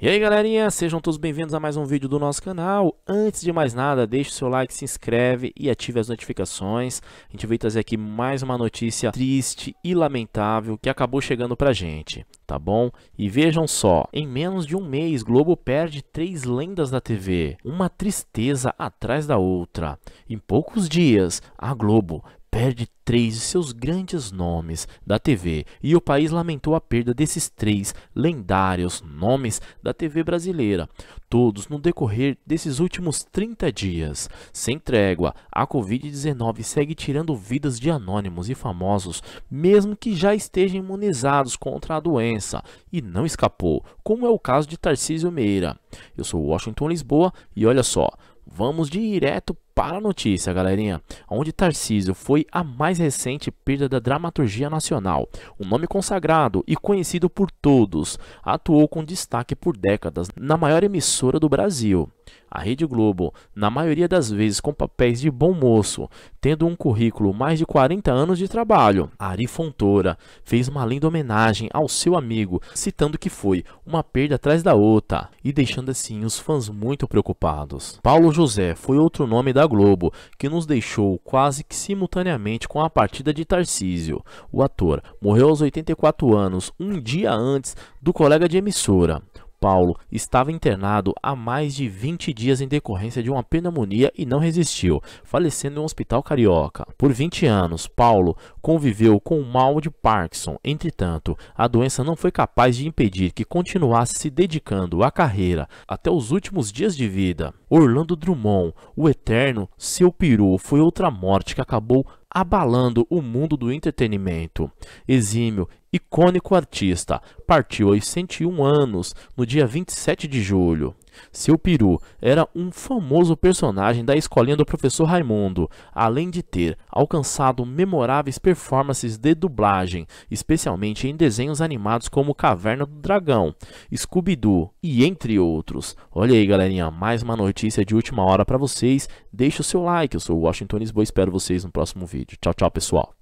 E aí galerinha, sejam todos bem-vindos a mais um vídeo do nosso canal. Antes de mais nada, deixe o seu like, se inscreve e ative as notificações. A gente veio trazer aqui mais uma notícia triste e lamentável que acabou chegando pra gente, tá bom? E vejam só, em menos de um mês, Globo perde três lendas da TV. Uma tristeza atrás da outra. Em poucos dias, a Globo perde três de seus grandes nomes da TV e o país lamentou a perda desses três lendários nomes da TV brasileira, todos no decorrer desses últimos 30 dias. Sem trégua, a Covid-19 segue tirando vidas de anônimos e famosos, mesmo que já estejam imunizados contra a doença, e não escapou, como é o caso de Tarcísio Meira. Eu sou Washington Lisboa e olha só, vamos direto para a notícia, galerinha, onde Tarcísio foi a mais recente perda da dramaturgia nacional. Um nome consagrado e conhecido por todos, atuou com destaque por décadas na maior emissora do Brasil, a Rede Globo, na maioria das vezes com papéis de bom moço, tendo um currículo mais de 40 anos de trabalho. Ari Fontoura fez uma linda homenagem ao seu amigo, citando que foi uma perda atrás da outra e deixando assim os fãs muito preocupados. Paulo José foi outro nome da da Globo, que nos deixou quase que simultaneamente com a partida de Tarcísio. O ator morreu aos 84 anos, um dia antes do colega de emissora. Paulo estava internado há mais de 20 dias em decorrência de uma pneumonia e não resistiu, falecendo em um hospital carioca. Por 20 anos, Paulo conviveu com o mal de Parkinson. Entretanto, a doença não foi capaz de impedir que continuasse se dedicando à carreira até os últimos dias de vida. Orlando Drummond, o eterno seu peru, foi outra morte que acabou abalando o mundo do entretenimento. Exímio, icônico artista, partiu aos 101 anos no dia 27 de julho. Seu peru era um famoso personagem da escolinha do professor Raimundo, além de ter alcançado memoráveis performances de dublagem, especialmente em desenhos animados como Caverna do Dragão, Scooby-Doo e entre outros. Olha aí, galerinha, mais uma notícia de última hora para vocês. Deixa o seu like. Eu sou o Washington Lisboa, espero vocês no próximo vídeo. Tchau, tchau, pessoal.